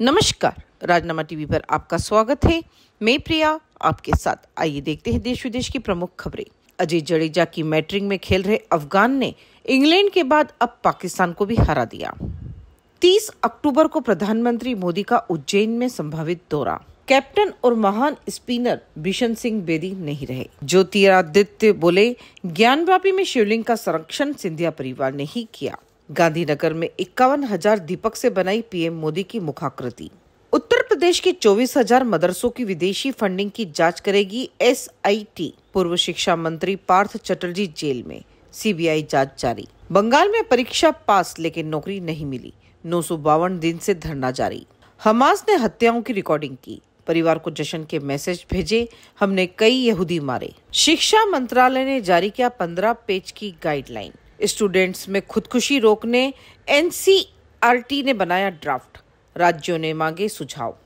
नमस्कार राजनामा टीवी पर आपका स्वागत है मैं प्रिया आपके साथ आइए देखते हैं देश विदेश की प्रमुख खबरें अजय जडेजा की मैटरिंग में खेल रहे अफगान ने इंग्लैंड के बाद अब पाकिस्तान को भी हरा दिया 30 अक्टूबर को प्रधानमंत्री मोदी का उज्जैन में संभावित दौरा कैप्टन और महान स्पिनर बिशन सिंह बेदी नहीं रहे ज्योतिरादित्य बोले ज्ञान में शिवलिंग का संरक्षण सिंधिया परिवार ने ही किया गांधीनगर में इक्यावन हजार दीपक से बनाई पीएम मोदी की मुखाकृति उत्तर प्रदेश के 24,000 मदरसों की विदेशी फंडिंग की जांच करेगी एसआईटी पूर्व शिक्षा मंत्री पार्थ चटर्जी जेल में सीबीआई जांच जारी बंगाल में परीक्षा पास लेकिन नौकरी नहीं मिली नौ दिन से धरना जारी हमास ने हत्याओं की रिकॉर्डिंग की परिवार को जश्न के मैसेज भेजे हमने कई यहूदी मारे शिक्षा मंत्रालय ने जारी किया पंद्रह पेज की गाइडलाइन स्टूडेंट्स में खुदकुशी रोकने एनसीआरटी ने बनाया ड्राफ्ट राज्यों ने मांगे सुझाव